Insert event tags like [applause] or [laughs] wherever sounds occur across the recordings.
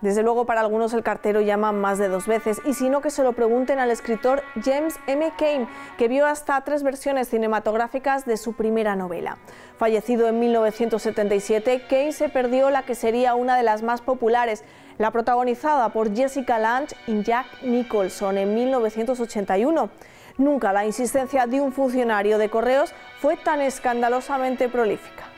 Desde luego para algunos el cartero llama más de dos veces y si no que se lo pregunten al escritor James M. Kane, que vio hasta tres versiones cinematográficas de su primera novela. Fallecido en 1977, Kane se perdió la que sería una de las más populares, la protagonizada por Jessica Lange y Jack Nicholson en 1981. Nunca la insistencia de un funcionario de correos fue tan escandalosamente prolífica.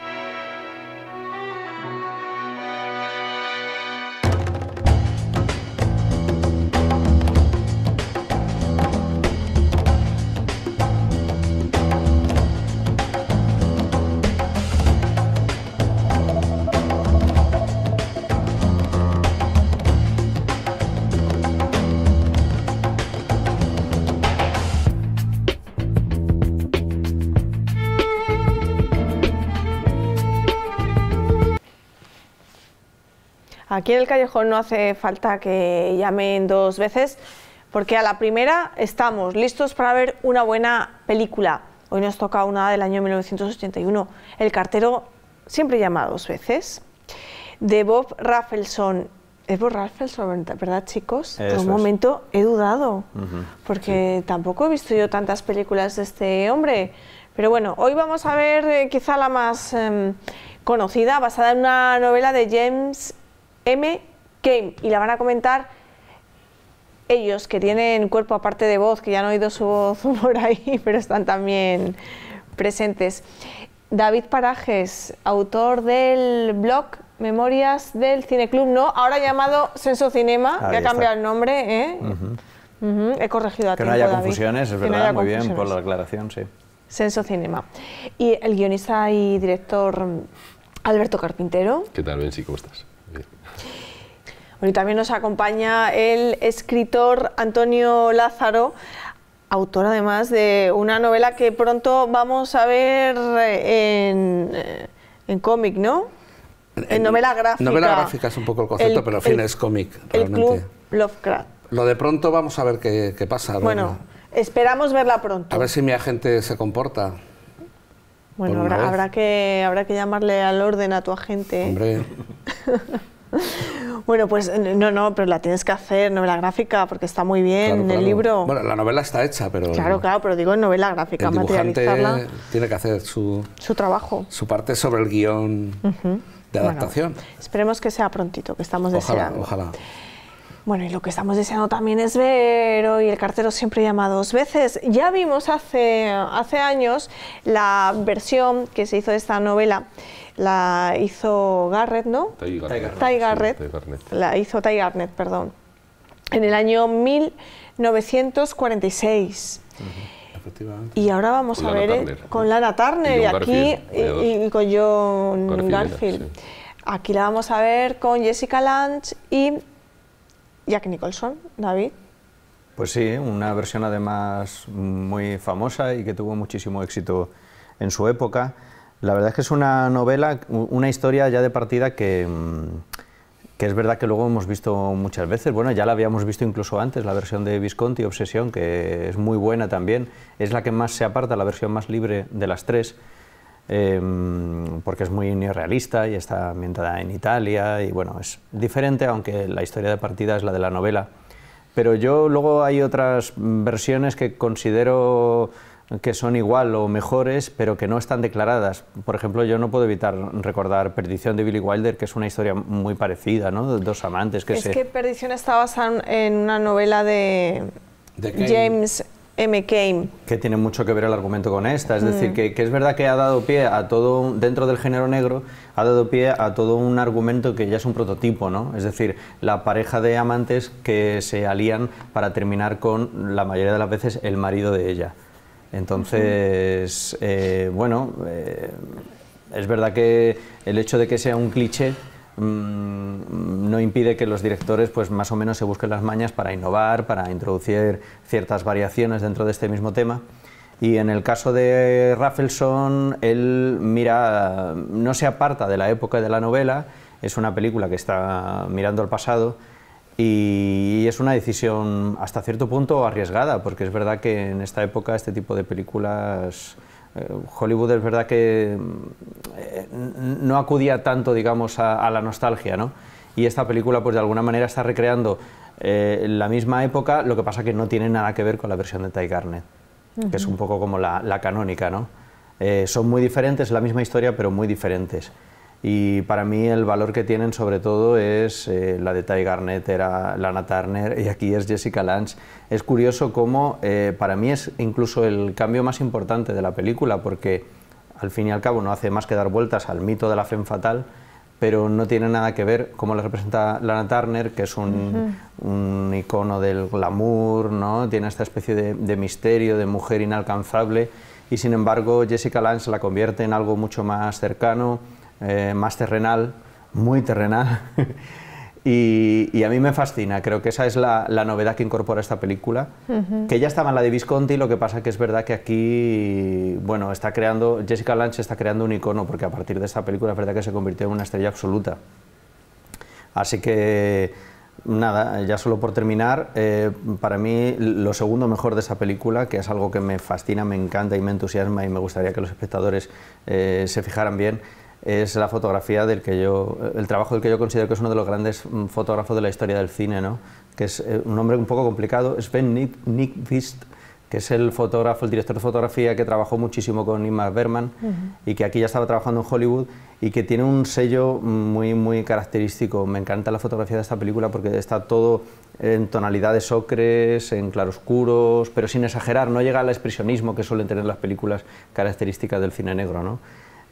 Aquí en el callejón no hace falta que llamen dos veces, porque a la primera estamos listos para ver una buena película. Hoy nos toca una del año 1981. El cartero siempre llama dos veces. De Bob Rafelson. ¿Es Bob Rafelson, verdad, chicos? Por un momento he dudado, porque tampoco he visto yo tantas películas de este hombre. Pero bueno, hoy vamos a ver eh, quizá la más em, conocida, basada en una novela de James M Came y la van a comentar ellos que tienen cuerpo aparte de voz, que ya han oído su voz [laughs] por ahí, pero están también presentes. David Parajes, autor del blog Memorias del Cineclub, no, ahora llamado Senso Cinema, que ha cambiado el nombre, ¿eh? he corregido a Que no haya confusiones, es verdad, muy bien, por la aclaración, sí. Senso Cinema. Y el guionista y director Alberto Carpintero. ¿Qué tal, Ben? ¿Cómo estás? y también nos acompaña el escritor Antonio Lázaro, autor además de una novela que pronto vamos a ver eh, eh, en, cómic, ¿no? En, novela gráfica. Novela gráfica es un poco el concepto, pero al fin es cómic, realmente. El Club Lovecraft. Lo de pronto vamos a ver qué, pasa. Bueno, esperamos verla pronto. A ver si mi agente se comporta. Bueno, habrá, que, habrá que llamarle al orden a tu agente. ¿eh? Hombre. [laughs] Bueno, pues no, no, pero la tienes que hacer novela gráfica porque está muy bien en el libro. Bueno, la novela está hecha, pero... Claro, claro, pero digo novela gráfica, el tiene que hacer su... Su trabajo. Su parte sobre el guión de adaptación. esperemos que sea prontito, que estamos deseando. Ojalá, Bueno, y lo que estamos deseando también es ver y El cartero siempre llama dos veces. Ya vimos hace, hace años la versión que se hizo de esta novela la hizo Garrett, ¿no? Ty Garrett, La hizo Ty Garnett, perdón. En el año 1946. Y ahora vamos a ver eh, con Lana Turner y, aquí y, con John Garfield. Aquí la vamos a ver con Jessica Lange y Jack Nicholson, David. Pues sí, una versión además muy famosa y que tuvo muchísimo éxito en su época. La verdad es que es una novela, una historia ya de partida que, mm, que, es verdad que luego hemos visto muchas veces. Bueno, ya la habíamos visto incluso antes, la versión de Visconti, Obsesión, que es muy buena también. Es la que más se aparta, la versión más libre de las tres, em, porque es muy irrealista y está ambientada en Italia. Y bueno, es diferente, aunque la historia de partida es la de la novela. Pero yo luego hay otras versiones que considero que son igual o mejores, pero que no están declaradas. Por ejemplo, yo no puedo evitar recordar Perdición de Billy Wilder, que es una historia muy parecida, ¿no? Dos amantes que es se... Es que Perdición está basada en una novela de James M. Kane. Que tiene mucho que ver el argumento con esta, es mm. decir, que, que, es verdad que ha dado pie a todo, dentro del género negro, ha dado pie a todo un argumento que ya es un prototipo, ¿no? Es decir, la pareja de amantes que se alían para terminar con, la mayoría de las veces, el marido de ella. Entonces, eh, bueno, eh, es verdad que el hecho de que sea un cliché mm, no impide que los directores pues, más o menos se busquen las mañas para innovar, para introducir ciertas variaciones dentro de este mismo tema. Y en el caso de Raffleson, él mira, no se aparta de la época de la novela, es una película que está mirando al pasado, y es una decisión hasta cierto punto arriesgada, porque es verdad que en esta época este tipo de películas... Eh, Hollywood es verdad que mm, eh, no acudía tanto, digamos, a, la nostalgia, ¿no? Y esta película, pues de alguna manera está recreando eh, la misma época, lo que pasa que no tiene nada que ver con la versión de Ty Garnett, que es un poco como la, la canónica, ¿no? son muy diferentes, la misma historia, pero muy diferentes y para mí el valor que tienen sobre todo es eh, la de Ty Garnett, era Lana Turner y aquí es Jessica Lange. Es curioso cómo eh, para mí es incluso el cambio más importante de la película porque al fin y al cabo no hace más que dar vueltas al mito de la femme fatal pero no tiene nada que ver cómo la representa Lana Turner, que es un, icono del glamour, ¿no? tiene esta especie de, de misterio, de mujer inalcanzable, y sin embargo Jessica Lange la convierte en algo mucho más cercano, eh, más terrenal, muy terrenal. [laughs] y, a mí me fascina, creo que esa es la, novedad que incorpora esta película, que ya estaba en la de Visconti, lo que pasa que es verdad que aquí, bueno, está creando, Jessica Lange está creando un icono, porque a partir de esta película es verdad que se convirtió en una estrella absoluta. Así que, nada, ya solo por terminar, eh, para mí lo segundo mejor de esa película, que es algo que me fascina, me encanta y me entusiasma y me gustaría que los espectadores eh, se fijaran bien, es la fotografía del que yo, el trabajo del que yo considero que es uno de los grandes mm, fotógrafos de la historia del cine, ¿no? que es eh, un hombre un poco complicado, Sven Nykvist, que es el fotógrafo, el director de fotografía que trabajó muchísimo con Ingmar Berman y que aquí ya estaba trabajando en Hollywood y que tiene un sello muy, muy característico. Me encanta la fotografía de esta película porque está todo en tonalidades ocres, en claroscuros, pero sin exagerar, no llega al expresionismo que suelen tener las películas características del cine negro, ¿no?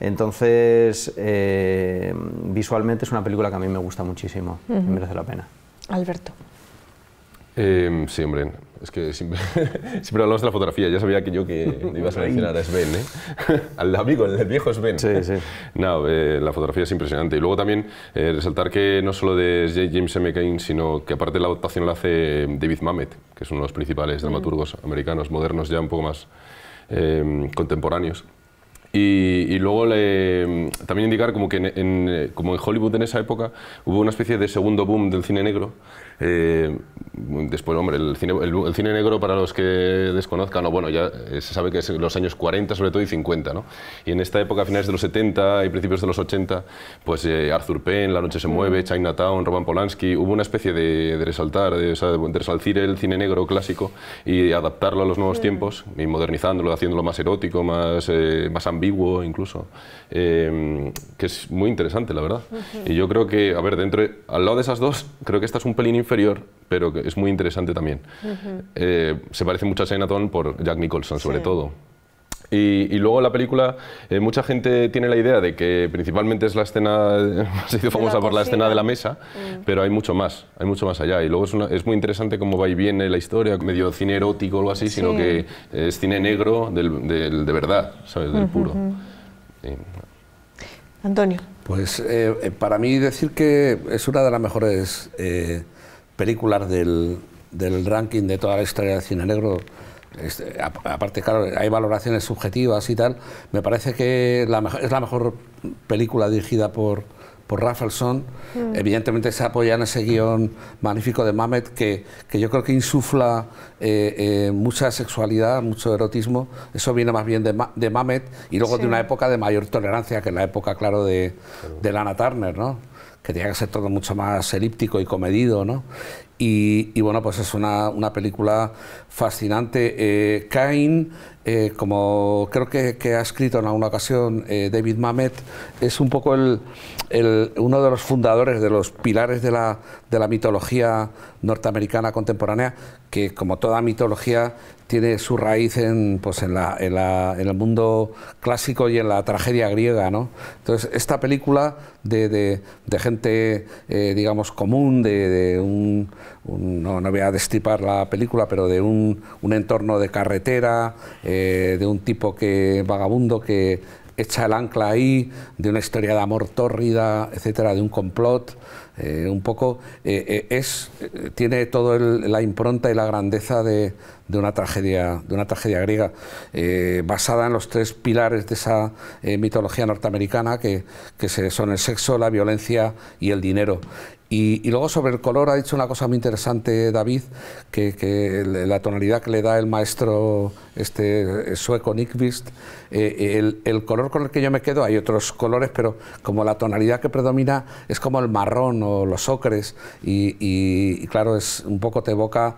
Entonces, eh, visualmente es una película que a mí me gusta muchísimo, merece la pena. Alberto. Em, sí, hombre, es que siempre, [laughs] siempre, hablamos de la fotografía. Ya sabía que yo que ibas a mencionar a Sven, ¿eh? [laughs] al amigo, el viejo Sven. Sí, sí. [laughs] No, eh, la fotografía es impresionante. Y luego también eh, resaltar que no solo de James M. Cain, sino que aparte la adaptación la hace David Mamet, que es uno de los principales dramaturgos americanos modernos, ya un poco más em, contemporáneos. Y, luego le, mm, también indicar como que en, eh, como en Hollywood en esa época hubo una especie de segundo boom del cine negro, eh, después, hombre, el cine, el, cine, negro, para los que desconozcan, o bueno, ya eh, se sabe que es los años 40 sobre todo y 50, ¿no? Y en esta época, a finales de los 70 y principios de los 80, pues eh, Arthur Penn, La noche se mueve, mm. Chinatown, Roman Polanski, hubo una especie de, resaltar, de, o resalcir el cine negro clásico y adaptarlo a los nuevos mm. tiempos, y modernizándolo, haciéndolo más erótico, más, eh, más ambiguo incluso, em, que es muy interesante, la verdad. Y yo creo que, a ver, dentro, al lado de esas dos, creo que esta es un pelín inferior, pero que es muy interesante también. Eh, se parece mucho a Chinatown por Jack Nicholson, sobre todo. Y, luego la película, eh, mucha gente tiene la idea de que principalmente es la escena, ha [laughs] sido famosa por la escena de la mesa, mm. pero hay mucho más, hay mucho más allá. Y luego es, muy interesante cómo va y viene la historia, medio cine erótico o algo así, sino que es cine negro del, de verdad, ¿sabes? Del puro. Antonio. Pues eh, para mí decir que es una de las mejores películas del, del ranking de toda la historia del cine negro, aparte, claro, hay valoraciones subjetivas y tal, me parece que la, es la mejor película dirigida por, por Raffleson. Mm. Evidentemente se apoya en ese guión magnífico de Mamet que, que yo creo que insufla eh, eh, mucha sexualidad, mucho erotismo. Eso viene más bien de, de Mamet y luego de una época de mayor tolerancia que la época, claro, de, de Lana Turner, ¿no? que tenía que ser todo mucho más elíptico y comedido, ¿no? Y, bueno, pues es una, película fascinante. Eh, Cain, eh, como creo que, ha escrito en alguna ocasión eh, David Mamet, es un poco el, uno de los fundadores, de los pilares de la, de la mitología norteamericana contemporánea, que como toda mitología tiene su raíz en, pues en, la, en, el mundo clásico y en la tragedia griega. ¿no? Entonces, esta película de, de, gente, eh, digamos, común, de, un, no, voy a destripar la película, pero de un, un entorno de carretera, eh, de un tipo que vagabundo que echa el ancla ahí de una historia de amor tórrida, etcétera, de un complot. Eh, un poco eh, eh, es tiene toda la impronta y la grandeza de, una tragedia de una tragedia griega basada en los tres pilares de esa mitología norteamericana que, que son el sexo la violencia y el dinero y, luego sobre el color ha dicho una cosa muy interesante David, que, la tonalidad que le da el maestro este eh, sueco Nick eh, el, color con el que yo me quedo, hay otros colores, pero como la tonalidad que predomina es como el marrón o los ocres, y, claro, es un poco te evoca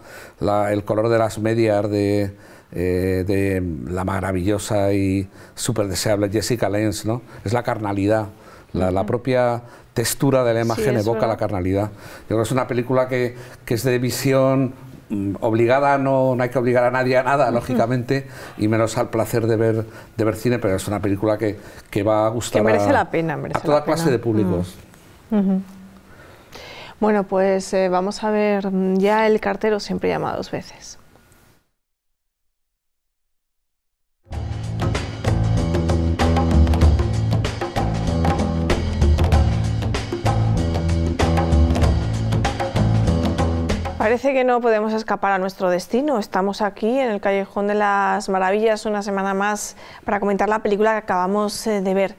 el color de las medias de, eh, de la maravillosa y súper deseable Jessica Lenz, ¿no? Es la carnalidad. La, propia textura de la imagen evoca la carnalidad. Yo creo que es una película que, es de visión mm, obligada, no, hay que obligar a nadie a nada, lógicamente, y menos al placer de ver, de ver cine, pero es una película que, va a gustar a, toda clase de públicos. Bueno, pues eh, vamos a ver mm, ya el cartero siempre llama dos veces. Parece que no podemos escapar a nuestro destino. Estamos aquí en el Callejón de las Maravillas una semana más para comentar la película que acabamos eh, de ver.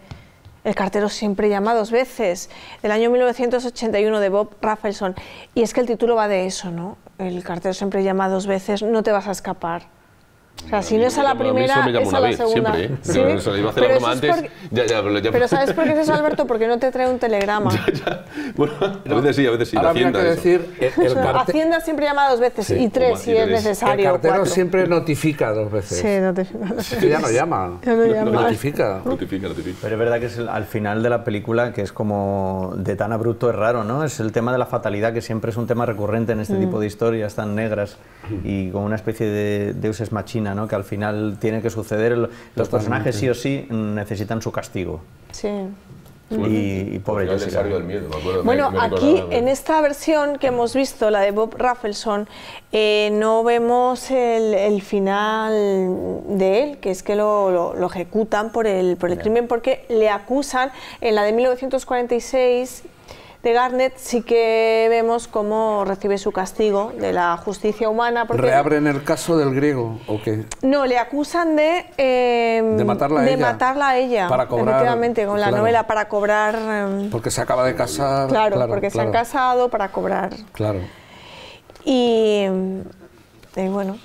El cartero siempre llama dos veces, del año 1981 de Bob Rafelson. Y es que el título va de eso, ¿no? El cartero siempre llama dos veces, no te vas a escapar. O sea, si no es a la primera, es a la segunda. Siempre, ¿eh? Pero, iba a hacer Ya, ya. Pero ¿sabes por qué es [laughs] Alberto? Porque no te trae un telegrama. a veces sí, a veces sí. Eh, Hacienda, siempre llama dos veces y tres si es necesario. El cartero siempre notifica dos veces. Sí, notifica. ya no llama. [laughs] Ya no llama. Notifica. Notifica, notifica. Pero es verdad que es al final de la película, que es como de tan abrupto es raro, ¿no? Es el tema de la fatalidad, que siempre es un tema recurrente en este mm. tipo de historias tan negras y con una especie de deuses machines. Que al final tiene que suceder. Los personajes sí o sí necesitan su castigo. Sí. Y, pobre Bueno, aquí en esta versión que hemos visto, la de Bob Raffleson, eh, no vemos el, final de él, que es que lo, ejecutan por el, por el crimen porque le acusan en la de 1946 de Garnet sí que vemos cómo recibe su castigo de la justicia humana. Porque ¿Reabren el caso del griego o qué? No, le acusan de... Em, de matarla a ella. Para cobrar. Efectivamente, con la novela, para cobrar... Em, porque se acaba de casar. Claro, porque se han casado para cobrar. Claro. Y, eh, bueno,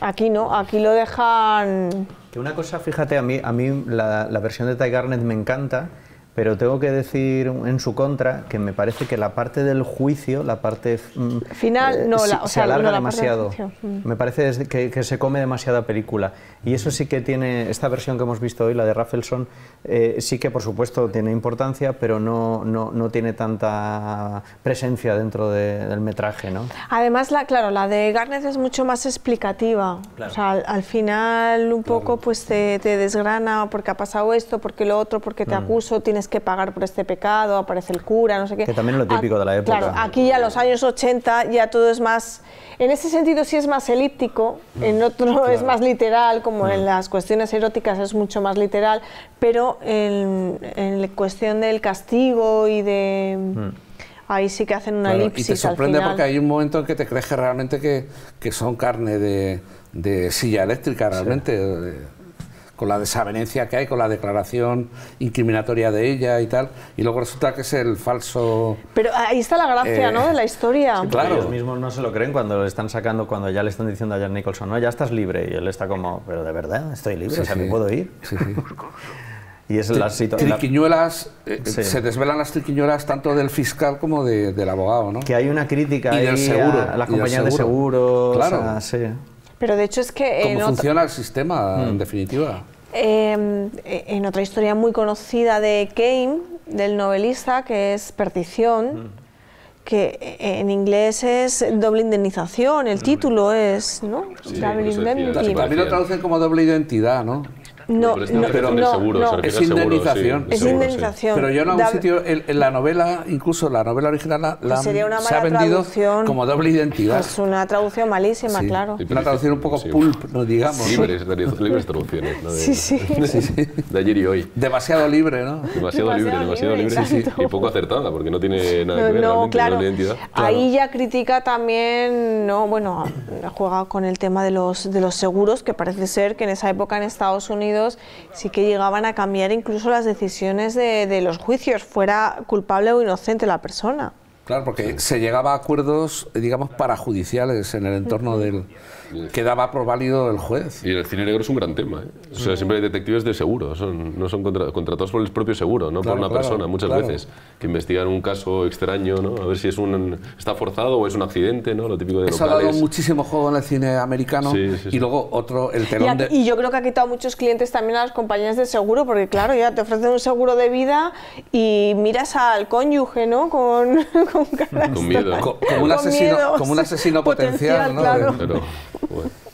aquí no, aquí lo dejan... Que una cosa, fíjate, a mí, a mí la, la versión de Ty Garnet me encanta pero tengo que decir en su contra que me parece que la parte del juicio, la parte mm, final, eh, no, se, alarga demasiado. Mm. me parece que, se come demasiada película. Y eso sí que tiene, esta versión que hemos visto hoy, la de Raffelson eh, sí que por supuesto tiene importancia, pero no, no, tiene tanta presencia dentro del metraje. ¿no? Además, la, claro, la de Garnet es mucho más explicativa. al, final un poco pues te, desgrana porque ha pasado esto, porque lo otro, porque te mm. acuso, tienes que pagar por este pecado, aparece el cura, no sé qué. Que también es lo típico ah, de la época. Claro, aquí ya los años 80 ya todo es más, en ese sentido sí es más elíptico, en mm, otro es más literal, como en mm. las cuestiones eróticas es mucho más literal, pero en, en la cuestión del castigo y de... Mm. ahí sí que hacen una claro, Y te sorprende porque hay un momento en que te crees que realmente que, que son carne de, de silla eléctrica, realmente con la desavenencia que hay con la declaración incriminatoria de ella y tal, y luego resulta que es el falso... Pero ahí está la gracia, eh, ¿no?, de la historia. claro. Ellos mismos no se lo creen cuando le están sacando, cuando ya le están diciendo a Jan Nicholson, no, ya estás libre, y él está como, pero de verdad, estoy libre, o sea, me puedo ir. Sí, sí. [laughs] Y es la Triquiñuelas, eh, eh, se desvelan las triquiñuelas tanto del fiscal como del abogado, ¿no? Que hay una crítica y ahí seguro, a, la las de seguros... claro. Ah, sí. Pero de hecho es que... ¿Cómo funciona el sistema, en mm. definitiva? Em, en otra historia muy conocida de Kane, del novelista, que es Perdición, mm. que en inglés es doble indemnización, el mm. título es, ¿no? Sí, También lo traducen como doble identidad, ¿no? No, es no, no, seguro, indemnización. es indemnización. Pero yo en algún sitio, en, la novela, incluso la novela original, la, pues se ha vendido como doble identidad. Es una traducción malísima, sí. claro. Una traducción un poco pulp, digamos. Libres, traducciones. ¿no? De, sí, sí. De, ayer y hoy. Demasiado libre, ¿no? Demasiado, libre, demasiado libre. y poco acertada, porque no tiene nada que ver identidad. Ahí ya critica también, no, bueno, juega con el tema de los, de los seguros, que parece ser que en esa época en Estados Unidos sí que llegaban a cambiar incluso las decisiones de, de los juicios, fuera culpable o inocente la persona. Claro, porque se llegaba a acuerdos, digamos, parajudiciales en el entorno del, quedaba por válido el juez. Y el cine negro es un gran tema. ¿eh? O sea, mm. siempre hay detectives de seguro, son, no son contratados por el propio seguro, no por una persona, muchas veces, que investigan un caso extraño, ¿no? a ver si es un, está forzado o es un accidente, ¿no? lo típico de Eso ha dado muchísimo juego en el cine americano y luego otro, el telón y, de... y yo creo que ha quitado muchos clientes también a las compañías de seguro, porque claro, ya te ofrecen un seguro de vida y miras al cónyuge, ¿no? Con, [laughs] con, con miedo. Como, un asesino, potencial, ¿no?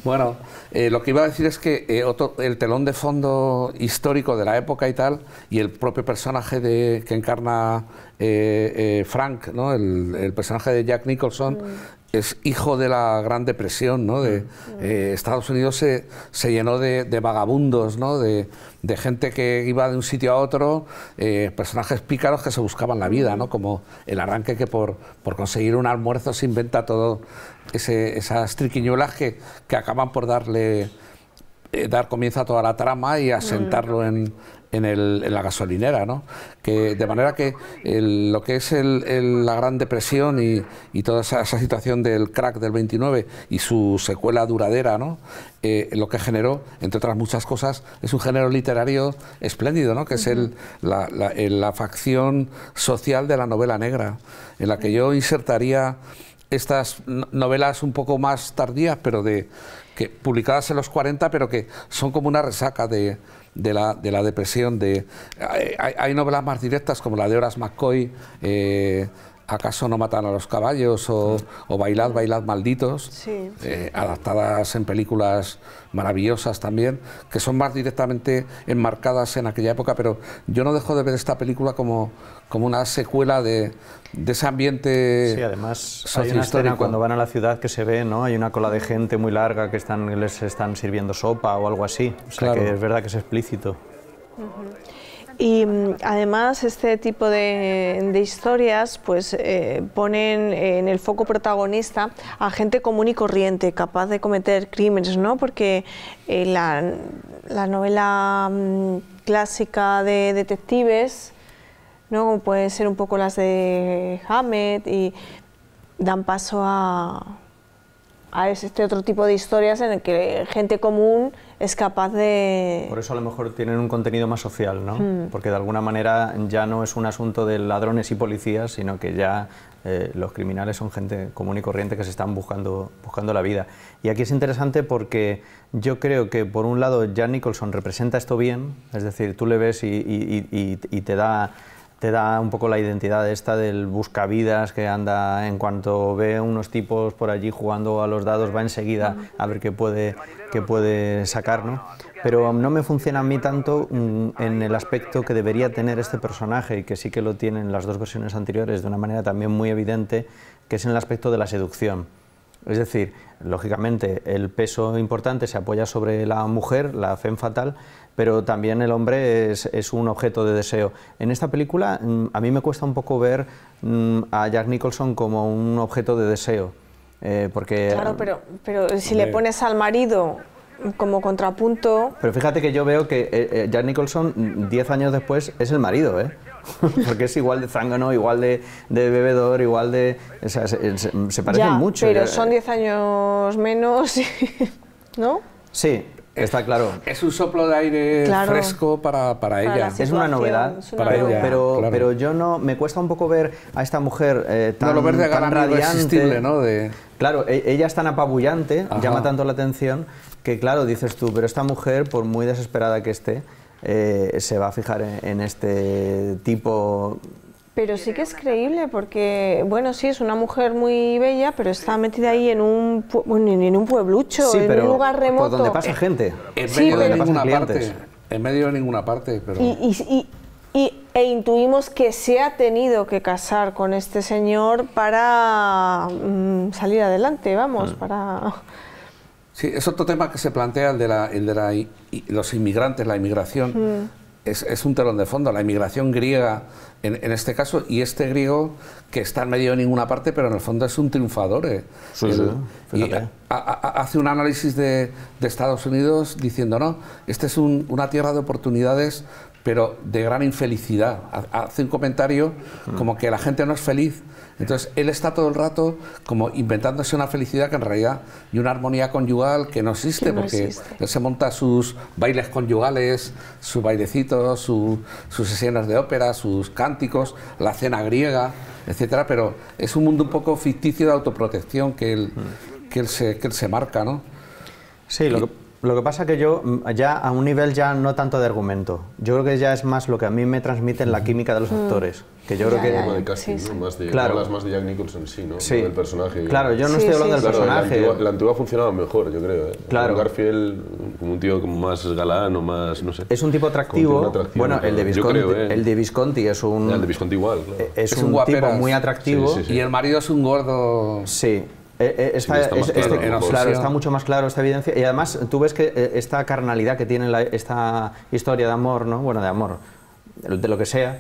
Bueno, eh, lo que iba a decir es que eh, el telón de fondo histórico de la época y tal, y el propio personaje de, que encarna eh, Frank, ¿no? el, personaje de Jack Nicholson, mm. es hijo de la Gran Depresión, ¿no? De, mm. Estados Unidos se, se llenó de, de, vagabundos, ¿no? De, de gente que iba de un sitio a otro, eh, personajes pícaros que se buscaban la vida, ¿no? Como el arranque que por, por conseguir un almuerzo se inventa todo ese, esas triquiñuelas que acaban por darle eh, dar comienzo a toda la trama y asentarlo mm. en, la gasolinera, ¿no? Que, de manera que lo que es la Gran Depresión y, toda esa, situación del crack del 29 y su secuela duradera, ¿no? Eh, lo que generó, entre otras muchas cosas, es un género literario espléndido, ¿no? que es la facción social de la novela negra, en la que yo insertaría estas novelas un poco más tardías, pero de que, publicadas en los 40, pero que son como una resaca de, la, de la, depresión. De, eh, hay, novelas más directas como la de Horace McCoy. Eh, ¿Acaso no matan a los caballos? o, Bailad, Bailad Malditos, eh, adaptadas en películas maravillosas también, que son más directamente enmarcadas en aquella época, pero yo no dejo de ver esta película como, como una secuela de, ese ambiente. Sí, además hay una escena cuando van a la ciudad que se ve, ¿no? Hay una cola de gente muy larga que están, les están sirviendo sopa o algo así. O sea que es verdad que es explícito. Y mm, además este tipo de, historias pues eh, ponen en el foco protagonista a gente común y corriente, capaz de cometer crímenes, ¿no? Porque eh, la, novela mm, clásica de detectives, ¿no? Como pueden ser un poco las de Hammett y dan paso a a ah, este otro tipo de historias en el que gente común es capaz de... Por eso a lo mejor tienen un contenido más social, ¿no? Hmm. Porque de alguna manera ya no es un asunto de ladrones y policías, sino que ya eh, los criminales son gente común y corriente que se están buscando, buscando la vida. Y aquí es interesante porque yo creo que por un lado Jan Nicholson representa esto bien, es decir, tú le ves y, y te da te da un poco la identidad esta del buscavidas que anda en cuanto ve unos tipos por allí jugando a los dados va enseguida a ver qué puede, que puede sacar, ¿no? Pero no me funciona a mí tanto mm, en el aspecto que debería tener este personaje y que sí que lo tienen las dos versiones anteriores de una manera también muy evidente, que es en el aspecto de la seducción. Es decir, lógicamente el peso importante se apoya sobre la mujer, la femme fatal, pero también el hombre es, un objeto de deseo. En esta película mm, a mí me cuesta un poco ver mm, a Jack Nicholson como un objeto de deseo. Eh, porque, claro, mm, pero, pero si le pones al marido como contrapunto... Pero fíjate que yo veo que eh, eh, Jack Nicholson 10 años después es el marido, ¿eh? [laughs] porque es igual de zángano, igual de, bebedor, igual de... se, parecen ya, mucho. Pero son 10 años menos, [laughs] ¿no? Sí, Está claro. Es un soplo de aire fresco para, ella. Es una novedad para Pero, pero yo no. Me cuesta un poco ver a esta mujer eh, tan, tan radiante. ¿no? Claro, e, ella es tan apabullante, llama tanto la atención, que claro, dices tú, pero esta mujer, por muy desesperada que esté, eh, se va a fijar en este tipo pero sí que es creíble porque, bueno, sí, es una mujer muy bella, pero está metida ahí en un, bueno, en un pueblucho, en un lugar remoto. Por donde pasa eh, gente. En medio sí, de ninguna parte. En medio de ninguna parte. Y, e intuimos que se ha tenido que casar con este señor para mm, salir adelante, vamos, mm. para... Sí, es otro tema que se plantea, el de, la, el de la, los inmigrantes, la inmigración. Mm es, un telón de fondo, la inmigración griega en, en, este caso, y este griego que está en medio de ninguna parte, pero en el fondo es un triunfador. Eh. Sí, hace un análisis de, de, Estados Unidos diciendo, no, esta es una tierra de oportunidades pero de gran infelicidad. Hace un comentario mm. como que la gente no es feliz. Entonces, él está todo el rato como inventándose una felicidad que en realidad y una armonía conyugal que no existe, porque él se monta sus bailes conyugales, sus bailecitos, sus escenas de ópera, sus cánticos, la cena griega, etcétera, pero es un mundo un poco ficticio de autoprotección que él, mm. que él, se, que él se marca, ¿no? Sí, lo que, lo que pasa que yo mm, ya a un nivel ya no tanto de argumento, yo creo que ya es más lo que a mí me transmite la química de los mm. actores, que yo creo que... Ya, de Más de, claro. Hablas más de Jack Nicholson, sí, ¿no? Sí. Del personaje. Claro, yo no estoy hablando del personaje. La antigua, ha funcionado funcionaba mejor, yo creo. ¿eh? Claro. Garfield, como un tío como más galán o más, no sé. Es un tipo atractivo. bueno, el de, Visconti, ¿eh? el de Visconti es un... El de Visconti igual. E, es, un, un tipo muy atractivo. Y el marido es un gordo... Sí está, mucho más claro esta evidencia. Y además tú ves que eh, esta carnalidad que tiene esta historia de amor, ¿no? bueno, de amor, de lo que sea,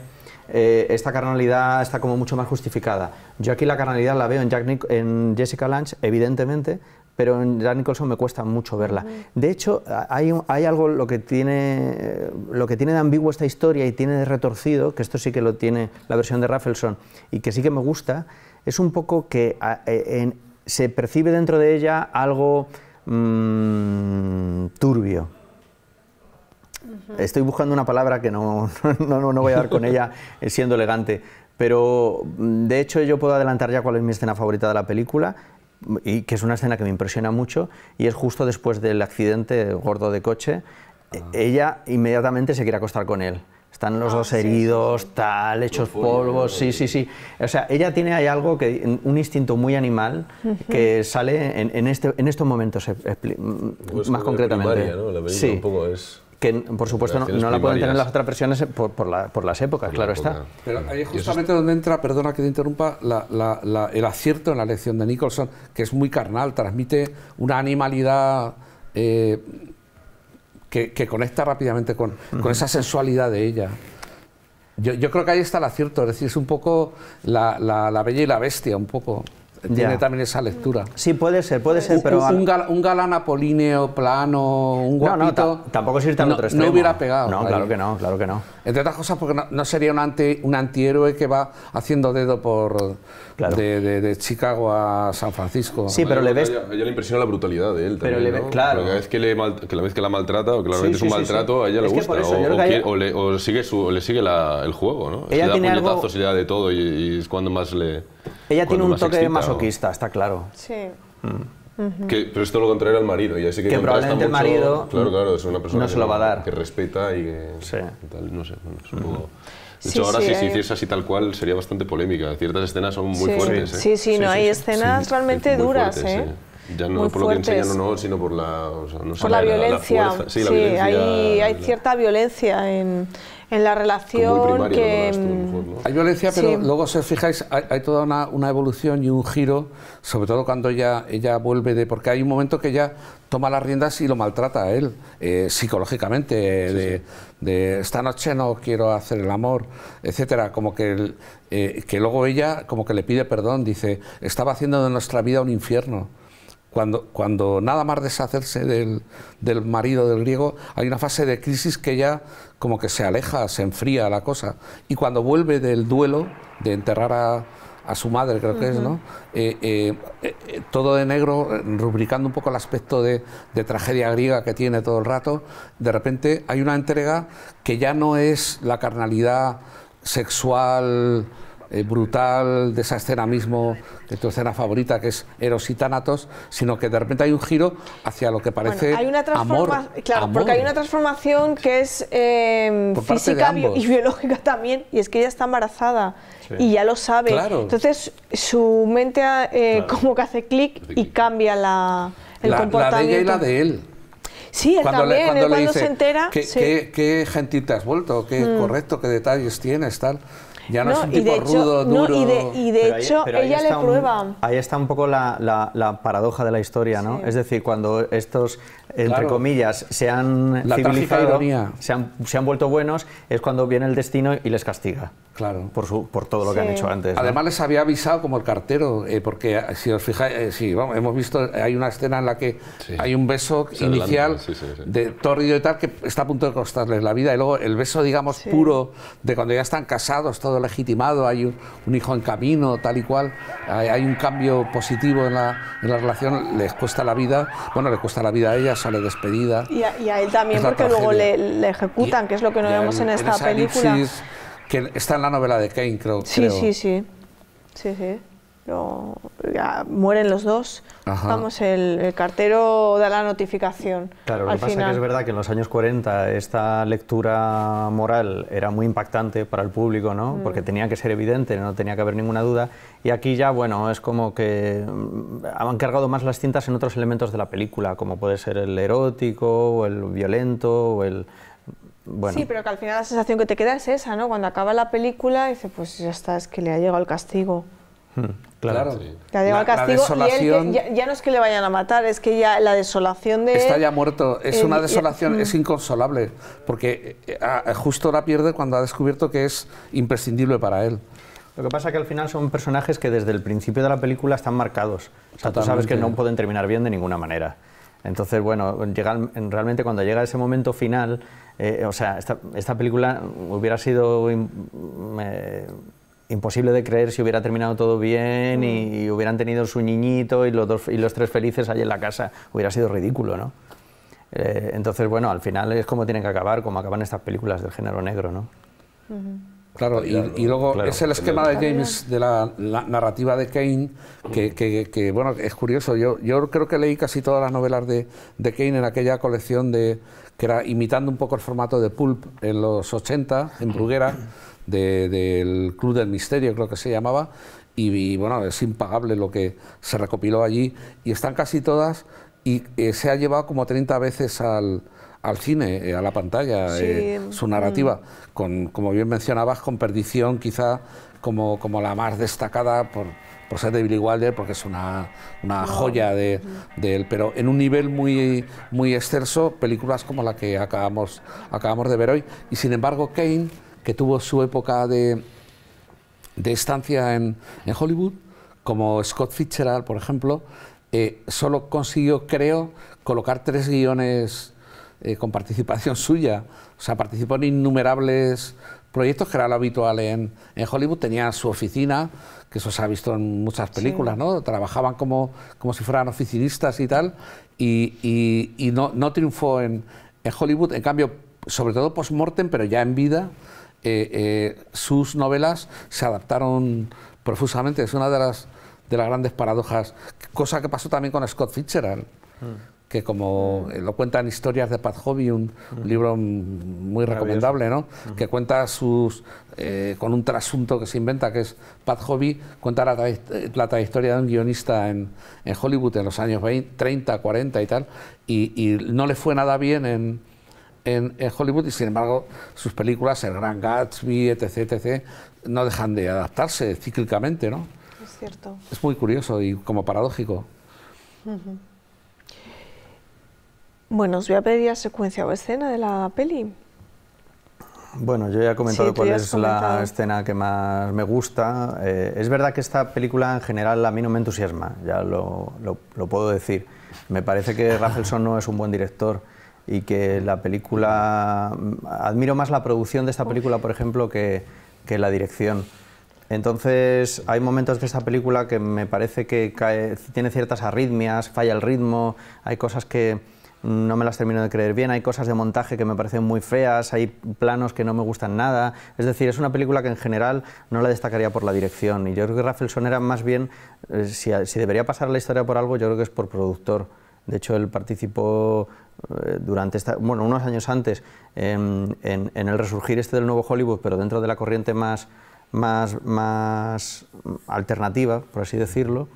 eh, esta carnalidad está como mucho más justificada. Yo aquí la carnalidad la veo en, Jack en Jessica Lange, evidentemente, pero en Jack Nicholson me cuesta mucho verla. De hecho, hay, hay, algo lo que, tiene, lo que tiene de ambiguo esta historia y tiene de retorcido, que esto sí que lo tiene la versión de Raffleson y que sí que me gusta, es un poco que e, en, se percibe dentro de ella algo mm, turbio. Estoy buscando una palabra que no, [laughs] voy a dar con ella eh, siendo elegante, pero mm, de hecho yo puedo adelantar ya cuál es mi escena favorita de la película, mm, y que es una escena que me impresiona mucho, y es justo después del accidente gordo de coche, ah. ella inmediatamente se quiere acostar con él. Están los ah, dos heridos, tal, hechos polvos, sí, sí, sí. O sea, ella tiene ahí algo que, un instinto muy animal que sale en, este, en estos momentos eh, pues más concretamente. Primaria, ¿no? La un poco es que por supuesto no, la pueden tener las otras presiones eh, por, las épocas, claro está. Pero ahí justamente donde entra, perdona que te interrumpa, el acierto en la lección de Nicholson, que es muy carnal, transmite una animalidad eh, que, conecta rápidamente con, esa sensualidad de ella. Yo, creo que ahí está el acierto, es decir, es un poco la, la, bella y la bestia, un poco. Tiene también esa lectura. Sí, puede ser, puede ser, pero... Un, un, galán apolíneo, plano, un guapito... tampoco es no, otro No hubiera pegado. No, claro que no, claro que no. Entre otras cosas porque no, sería un, anti, un antihéroe que va haciendo dedo por de, de, de, Chicago a San Francisco. Sí, pero le ves... A ella le impresiona la brutalidad de él pero le ve... Claro. Porque cada vez que, le que, la vez que la maltrata, o claramente sí, sí, es un maltrato, a ella le gusta. o, o, le, o, sigue su, le sigue la, el juego, ¿no? Ella le tiene da puñetazos algo... y de todo y, y, es cuando más le... Ella tiene un toque masoquista, está claro. Sí. Mm. que, pero esto lo contrario al marido, ya sé que, probablemente mucho, el marido claro, claro, es una persona no se lo va a dar. que respeta y que sí. tal, no sé, de hecho, ahora sí, si se hiciese así tal cual sería bastante polémica. Ciertas escenas son muy fuertes. Sí, ¿eh? sí, no, hay escenas realmente duras. ¿eh? Ya no por lo que enseñan o no, sino por la, por la, violencia. Sí, la violencia. Hay, hay cierta violencia en en la relación que... Hay violencia, pero luego si os fijáis, hay, toda una, evolución y un giro, sobre todo cuando ella, ella vuelve de... Porque hay un momento que ella toma las riendas y lo maltrata a él, eh, psicológicamente, de, esta noche no quiero hacer el amor, etcétera, como que, eh, que luego ella como que le pide perdón, dice, estaba haciendo de nuestra vida un infierno. Cuando, cuando nada más deshacerse del, del marido del griego, hay una fase de crisis que ya como que se aleja, se enfría la cosa. Y cuando vuelve del duelo, de enterrar a, a su madre, creo que es, ¿no? Eh, eh, eh, todo de negro, rubricando un poco el aspecto de, de, tragedia griega que tiene todo el rato. De repente hay una entrega que ya no es la carnalidad sexual eh, brutal de esa escena mismo, de tu escena favorita, que es Eros y Thanatos, sino que de repente hay un giro hacia lo que parece una amor. Claro, porque hay una transformación que es em, física y biológica también, y es que ella está embarazada y ya lo sabe. Entonces su mente eh, como que hace clic y cambia la, el comportamiento. La de ella y la de él. Sí, él también, él cuando se entera. ¿qué, te has vuelto? ¿Qué mm. correcto? ¿Qué detalles tienes? Tal. Ya no, es un tipo y de hecho, y de, hecho, ella le prueba. ahí está un poco la, la, la paradoja de la historia, ¿no? Es decir, cuando estos, entre comillas, se han civilizado, se han, se han, vuelto buenos, es cuando viene el destino y les castiga. Claro. Por, su, por todo lo que han hecho antes. Además, les había avisado como el cartero, eh, porque eh, si os fijáis, eh, sí, vamos, hemos visto, hay una escena en la que hay un beso inicial de Torrido y tal, que está a punto de costarles la vida, y luego el beso, digamos, puro de cuando ya están casados, todo legitimado, hay un, hijo en camino, tal y cual, hay, un cambio positivo en la, relación, les cuesta la vida, bueno, le cuesta la vida a ella, sale despedida. Y a, él también, porque luego le, ejecutan, que es lo que no vemos en esta película. que está en la novela de Kane, creo. sí, sí. sí, sí. Pero, ya, mueren los dos. Vamos, el, cartero da la notificación. Claro, lo que pasa es que es verdad que en los años 40 esta lectura moral era muy impactante para el público, ¿no? Mm. Porque tenía que ser evidente, no tenía que haber ninguna duda. Y aquí ya, bueno, es como que mm, han cargado más las cintas en otros elementos de la película, como puede ser el erótico, o el violento, o el Sí, pero que al final la sensación que te queda es esa, ¿no? Cuando acaba la película, dices, pues ya está, es que le ha llegado el castigo. Claro. Ya la, ya, no es que le vayan a matar, es que ya la desolación de Está ya muerto, es una desolación, mm. es inconsolable, porque eh, ah, justo la pierde cuando ha descubierto que es imprescindible para él. Lo que pasa es que al final son personajes que desde el principio de la película están marcados. O sea, tú sabes que no pueden terminar bien de ninguna manera. Entonces, bueno, realmente cuando llega ese momento final, eh, o sea, esta, película hubiera sido imposible de creer si hubiera terminado todo bien y, mm. hubieran tenido su niñito y los, y los tres felices allí en la casa. Hubiera sido ridículo, ¿no? Eh, entonces, bueno, al final es como tienen que acabar, como acaban estas películas del género negro, ¿no? Claro, y, luego es el esquema de James, de la, narrativa de Kane, que, bueno, es curioso. Yo, yo creo que leí casi todas las novelas de, Kane en aquella colección de que era imitando un poco el formato de Pulp en los 80, en Bruguera del Club del Misterio, creo que se llamaba, y, bueno, es impagable lo que se recopiló allí, y están casi todas, y eh, se ha llevado como 30 veces al, cine, eh, a la pantalla, eh, su narrativa, mm. con, como bien mencionabas, con Perdición quizá como, como la más destacada por, ser de Billy Wilder, porque es una, joya de, él, pero en un nivel muy, muy películas como la que acabamos, acabamos de ver hoy, y sin embargo Kane que tuvo su época de, estancia en, en, Hollywood, como Scott Fitzgerald, por ejemplo, eh, solo consiguió, creo, colocar tres guiones eh, con participación [laughs] suya. O sea, participó en innumerables proyectos que era lo habitual en, Hollywood. Tenía su oficina, que eso se ha visto en muchas películas, ¿no? Trabajaban como, si fueran oficinistas y tal, y, no, triunfó en, en Hollywood. En cambio, sobre todo post-mortem, pero ya en vida, eh, eh, sus novelas se adaptaron profusamente. Es una de las, de las grandes paradojas, cosa que pasó también con Scott Fitzgerald. Mm. que como eh, lo cuentan historias de Pat Hobby, un, mm. libro muy recomendable, ¿no? Mm. Que cuenta sus con un trasunto que se inventa, que es Pat Hobby, cuenta la, trayectoria de un guionista en, en, Hollywood en los años 20, 30, 40 y tal, y, y no le fue nada bien en, en, Hollywood y sin embargo sus películas, el Gran Gatsby, etc., etc., no dejan de adaptarse cíclicamente, ¿no? Es cierto. Es muy curioso y como paradójico. Bueno, os voy a pedir secuencia o escena de la peli. Bueno, yo ya he comentado por cuál es la escena que más me gusta. Eh, es verdad que esta película en general a mí no me entusiasma, ya lo, puedo decir. Me parece que Rafelson no es un buen director y que la película... Admiro más la producción de esta película, por ejemplo, que, que la dirección. Entonces, hay momentos de esta película que me parece que cae, tiene ciertas arritmias, falla el ritmo, hay cosas que no me las termino de creer bien, hay cosas de montaje que me parecen muy feas, hay planos que no me gustan nada. Es decir, es una película que en general no la destacaría por la dirección. Y yo creo que Rafael era más bien, eh, si, si, debería pasar la historia por algo, yo creo que es por productor. De hecho, él participó eh, durante esta, bueno, unos años antes, en, el resurgir este del nuevo Hollywood, pero dentro de la corriente más, más, más alternativa, por así decirlo,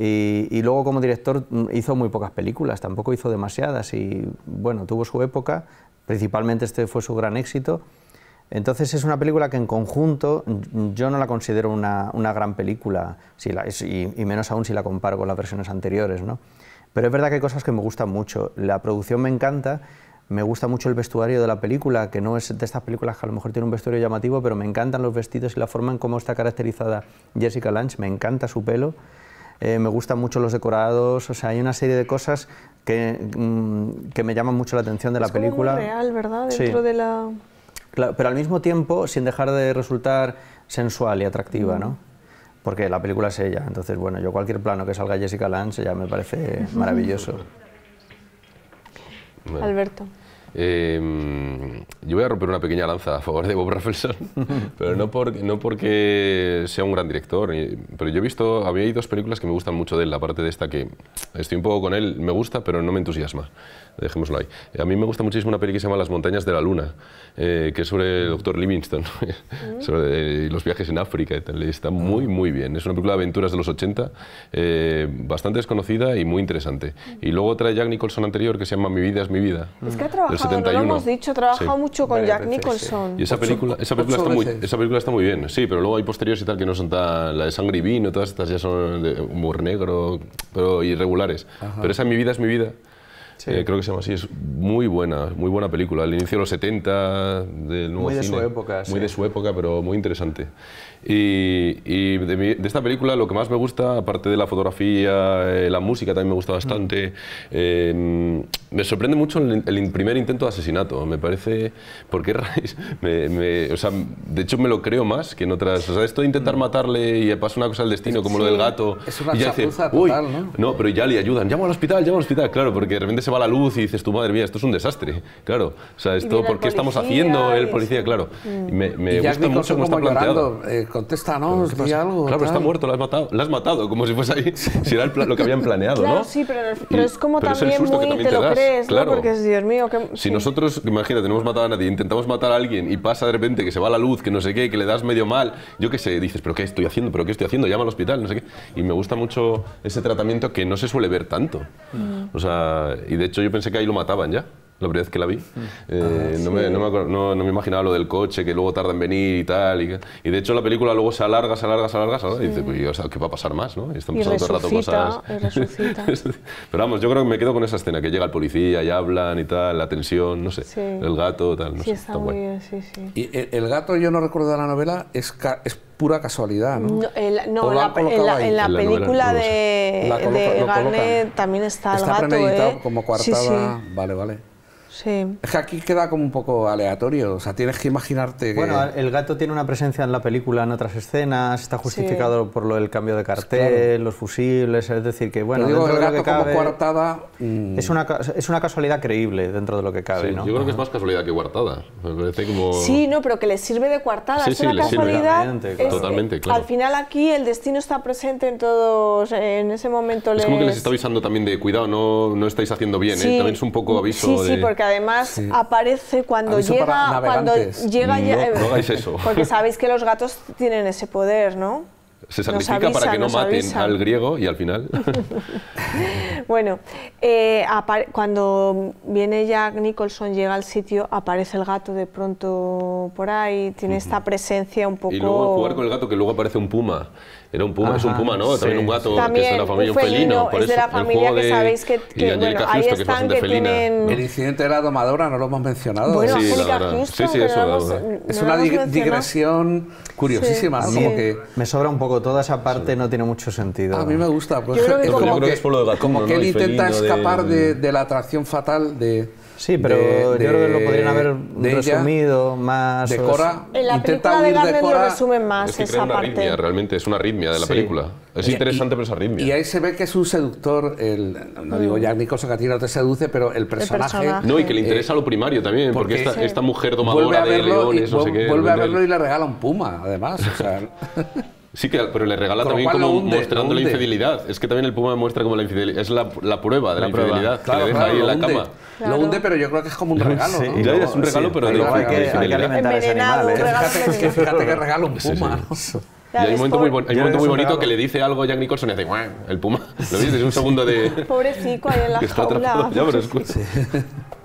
y, luego como director hizo muy pocas películas, tampoco hizo demasiadas y bueno, tuvo su época, principalmente este fue su gran éxito. Entonces es una película que en conjunto yo no la considero una, una gran película, si la, y, y, menos aún si la comparo con las versiones anteriores. ¿no? Pero es verdad que hay cosas que me gustan mucho. La producción me encanta, me gusta mucho el vestuario de la película, que no es de estas películas que a lo mejor tiene un vestuario llamativo, pero me encantan los vestidos y la forma en cómo está caracterizada Jessica Lange, me encanta su pelo. Eh, me gustan mucho los decorados, o sea, hay una serie de cosas que, mm, me llaman mucho la atención de la película. real, ¿verdad? pero al mismo tiempo sin dejar de resultar sensual y atractiva, mm. ¿no? porque la película es ella. Entonces, bueno, yo cualquier plano que salga Jessica Lange ya me parece maravilloso. Alberto. Eh, yo voy a romper una pequeña lanza a favor de Bob Rafelson, [laughs] pero no, por, no porque sea un gran director, pero yo he visto, había dos películas que me gustan mucho de él, la parte de esta que estoy un poco con él, me gusta, pero no me entusiasma dejémoslo ahí. Eh, a mí me gusta muchísimo una peli que se llama Las montañas de la luna, eh, que es sobre el doctor Livingstone, [laughs] sobre eh, los viajes en África Está muy, ah. muy bien. Es una película de aventuras de los 80, bastante desconocida y muy interesante. Y luego trae Jack Nicholson anterior, que se llama Mi vida es mi vida. Es que ha trabajado, 71. lo hemos dicho, ha trabajado mucho con Jack Nicholson. Y esa película, esa, película está muy, bien, sí, pero luego hay posteriores y tal que no son tan... La de Sangre y Vino, todas estas ya son de humor negro, pero irregulares. Pero esa Mi vida es mi vida eh, creo que se llama así, es muy buena, muy buena película, al inicio de los 70, del nuevo Muy de su época, Muy de su época, pero muy interesante. Y, de, esta película lo que más me gusta, aparte de la fotografía, eh, la música también me gusta bastante, eh, me sorprende mucho el, el, primer intento de asesinato. Me parece, porque [laughs] me, me, o sea, de hecho me lo creo más que en otras. O sea, esto de intentar mm. matarle y pasa una cosa al destino, como lo del gato. Es una y ya total, ¿no? No, pero ya le ayudan. Llama al hospital, llama al hospital. Claro, porque de repente se va la luz y dices, tu madre mía, esto es un desastre. Claro, o sea, esto, ¿por qué estamos haciendo? El policía, claro. Mm. Me, gusta mucho cómo está planteado. Eh, contéstanos, di algo. Claro, está muerto, lo has matado, lo matado como si fuese ahí, [laughs] si era lo que habían planeado, ¿no? sí, pero, es como también muy también te, lo crees, claro. Porque es, Dios mío, Si nosotros, imagínate, tenemos matado a nadie, intentamos matar a alguien y pasa de repente que se va la luz, que no sé qué, que le das medio mal, yo qué sé, dices, pero ¿qué estoy haciendo? ¿Pero qué estoy haciendo? Llama al hospital, no sé qué. Y me gusta mucho ese tratamiento que no se suele ver tanto. Mm. O sea, y de hecho yo pensé que ahí lo mataban ya la primera vez que la vi. Mm. Eh, ah, no, me, no, me imaginaba lo del coche, que luego tarda en venir y tal. Y, de hecho la película luego se alarga, se alarga, se alarga, y dice, pues, ¿qué va a pasar más? ¿no? Y están pasando todo el rato cosas. [laughs] Pero vamos, yo creo que me quedo con esa escena, que llega el policía y hablan y tal, la tensión, no sé, el gato, tal. No sé, bien, Y el, gato, yo no recuerdo de la novela, es, es pura casualidad, ¿no? en, la, película de, Garnet también está, el gato. Está premeditado, ¿eh? como coartada. Vale, vale. Sí. Es que aquí queda como un poco aleatorio, o sea, tienes que imaginarte que... Bueno, el gato tiene una presencia en la película, en otras escenas, está justificado por lo del cambio de pues cartel, los fusibles, es decir, que bueno... Digo, de lo que cabe, coartada... Mm. Es, una, es una casualidad creíble dentro de lo que cabe, sí, ¿no? Yo creo que es más casualidad que coartada, me parece como... Sí, no, pero que le sirve de coartada, es una casualidad... totalmente, eh, claro. Al final aquí el destino está presente en todos, en ese momento... Es como que les está avisando también de cuidado, no, no estáis haciendo bien, ¿eh? también es un poco mm, aviso de... porque además aparece cuando llega. Cuando llega Porque sabéis que los gatos tienen ese poder, ¿no? Se sacrifica para que no maten al griego y al final. [laughs] bueno, eh, cuando viene Jack Nicholson, llega al sitio, aparece el gato de pronto por ahí, tiene esta presencia un poco. Y luego jugar con el gato, que luego aparece un puma. Era un puma, es un puma, ¿no? También un gato que es de la familia, un felino. por es eso, de la familia que sabéis que, que ahí están, El incidente de la domadora no lo hemos mencionado. sí, Houston, sí, es una digresión curiosísima, como que... Me sobra un poco toda esa parte no tiene mucho sentido. A mí me gusta. Pues, como, que, él intenta escapar de, la atracción fatal de. Sí, pero yo creo que lo podrían haber resumido más. De Cora. En la película de Garden lo resumen más esa parte. realmente es una arritmia de la película. Es interesante, pero es arritmia. Y ahí se ve que es un seductor. El, no digo mm. ya ni Nico no te seduce, pero el personaje, No, y que le eh, interesa lo primario también, porque, esta, mujer domadora de leones, Vuelve a verlo y le regala un puma, además. O sea. [laughs] Sí, que, pero le regala también como mostrando la infidelidad. Es que también el Puma muestra como la infidelidad. Es la, la prueba de la, infidelidad. que le deja ahí en la cama. Lo hunde, pero yo creo que es como un regalo. Sí, ¿no? es un regalo, pero de hay, que, hay que alimentar ese animal. ¿eh? Fíjate, que, fíjate que regalo un Puma. Sí, y hay un momento muy, hay un momento muy bonito que le dice algo a Jack Nicholson y hace el puma. [laughs] Lo dices, es un segundo de. Pobrecico ahí en la [laughs] jaula. Ya, pero escucha. [laughs]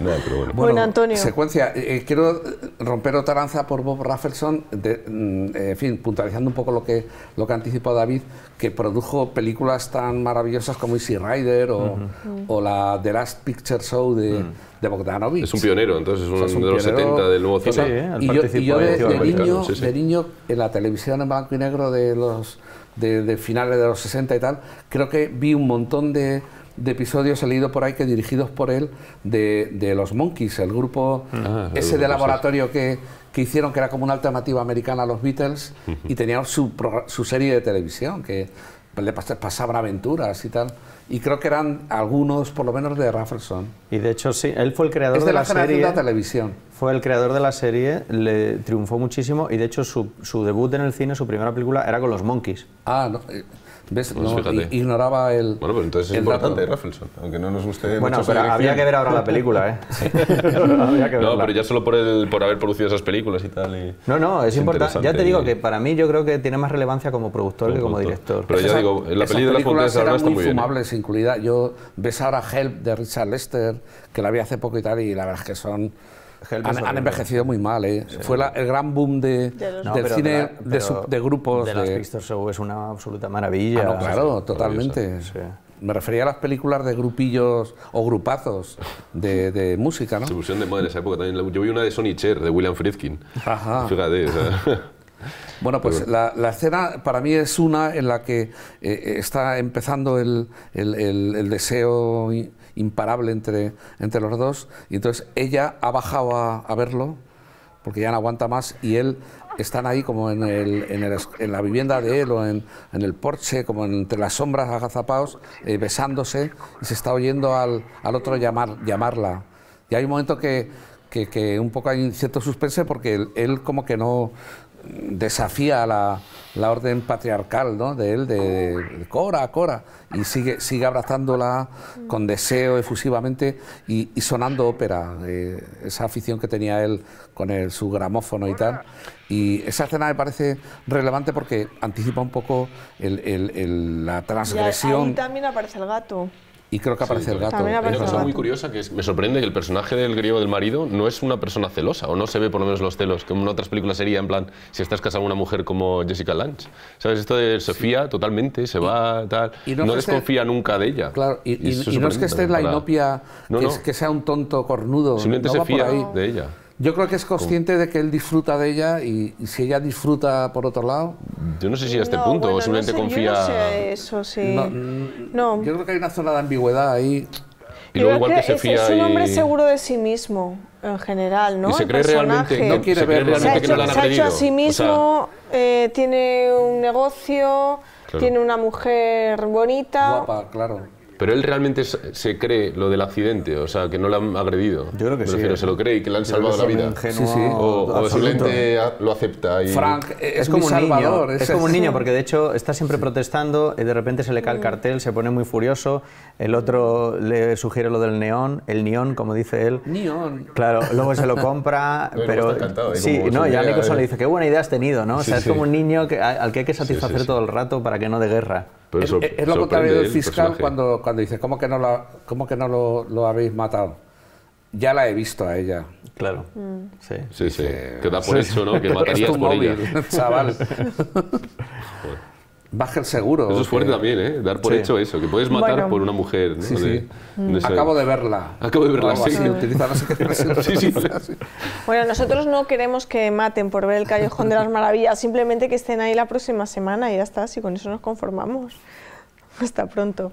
No, bueno. Antonio. Secuencia, eh, eh, quiero eh, romper otra lanza por Bob Rafferson, de, mm, en fin, puntualizando un poco lo que, lo que anticipó David, que produjo películas tan maravillosas como Easy Rider o, la The Last Picture Show de, mm. Bogdanovich. Es un pionero, entonces, es, un, de los 70 del nuevo cine. y, yo, de, niño, de niño, en la televisión en blanco y negro de los de, finales de los 60 y tal, creo que vi un montón de de episodios salido por ahí que dirigidos por él de, de los Monkeys, el grupo ah, ese de laboratorio que, que, hicieron que era como una alternativa americana a los Beatles y tenía su, su serie de televisión que le pasaban aventuras y tal. Y creo que eran algunos, por lo menos, de Rafferson. Y de hecho, sí, él fue el creador de, la, serie. De televisión. Fue el creador de la serie, le triunfó muchísimo y de hecho su, su debut en el cine, su primera película, era con los Monkeys. Ah, eh, pues ignoraba el. Bueno, pero entonces es importante ¿eh, Raffleson, aunque no nos guste bueno, pero había que ver ahora la película, ¿eh? [laughs] [laughs] no, pero ya solo por, el, por haber producido esas películas y tal. no, no, es, importante. Ya te digo que para mí yo creo que tiene más relevancia como productor que como director. Pero ya digo, la película de las películas eran muy, muy ¿eh? fumables, bien, incluida yo ves ahora Help de Richard Lester, que la vi hace poco y tal, y la verdad es que son han, envejecido muy mal. ¿eh? Fue el gran boom de, del cine de, grupos. De, las Show es una absoluta maravilla. Ah, claro, totalmente. Me refería a las películas de grupillos o grupazos de, música, ¿no? de esa época también. Yo vi una de Sonny Cher, de William Friedkin. Ajá. [laughs] Bueno, pues la, escena para mí es una en la que eh, eh, está empezando el, el, el deseo imparable entre, entre los dos. Y entonces ella ha bajado a, verlo porque ya no aguanta más y él están ahí como en, en, la vivienda de él o en, el porche, como entre las sombras agazapados, eh, besándose y se está oyendo al, otro llamar, llamarla. Y hay un momento que, que, un poco hay cierto suspense porque él como que no, desafía la, la orden patriarcal ¿no? de él, de, cora Cora, Cora, y sigue, sigue abrazándola con deseo efusivamente y, sonando ópera, eh, esa afición que tenía él con el, su gramófono y tal. Y esa escena me parece relevante porque anticipa un poco la transgresión. Y también aparece el gato y creo que aparece el gato. Hay una cosa muy curiosa que me sorprende que el personaje del griego del marido no es una persona celosa, o no se ve por lo menos los celos, como en otras películas sería en plan, si estás casado con una mujer como Jessica Lange. ¿Sabes? Esto de Sofía totalmente, se va, tal, y no, desconfía nunca de ella. Claro, y, no es que esté en la inopia, que, Es, que, sea un tonto cornudo. Simplemente se fía de ella. Yo creo que es consciente de que él disfruta de ella y, si ella disfruta por otro lado. Yo no sé si a este punto o simplemente confía. Yo no sé eso, sí. yo creo que hay una zona de ambigüedad ahí. Y luego igual que, se fía es, es un hombre seguro de sí mismo en general, ¿no? Y se cree realmente, no quiere ver que no la han Se ha hecho a sí mismo, eh, tiene un negocio, tiene una mujer bonita. Guapa, claro. Pero él realmente se cree lo del accidente, o sea, que no le han agredido. Yo creo que sí. ¿eh? se lo cree y que le han salvado la vida. O, o lo acepta. Frank eh, es, como un Niño, es, como un niño, porque de hecho está siempre protestando, y eh, de repente se le cae el mm. cartel, se pone muy furioso, el otro le sugiere lo del neón, el neón, como dice él. Neón. Claro, luego se lo [laughs] compra, pues pero... sí, no, ya Nicholson le dice, qué buena idea has tenido, ¿no? O sea, es como un niño al que hay que satisfacer todo el rato para que no dé guerra es, lo contrario del fiscal cuando, cuando dice, ¿cómo que no, lo, cómo que no lo, lo habéis matado? Ya la he visto a ella. Claro. Mm. Sí, sí. sí. Que da por eso ¿no? [laughs] Que matarías es tu por ella. Chaval. [laughs] Joder baja seguro. Eso es fuerte también, ¿eh? Dar por hecho eso, que puedes matar por una mujer. Sí, sí. Mm. Acabo de verla. Acabo de verla, sí. Bueno, nosotros no queremos que maten por ver el Callejón de las [laughs] Maravillas, simplemente que estén ahí la próxima semana y ya está, si con eso nos conformamos. Hasta pronto.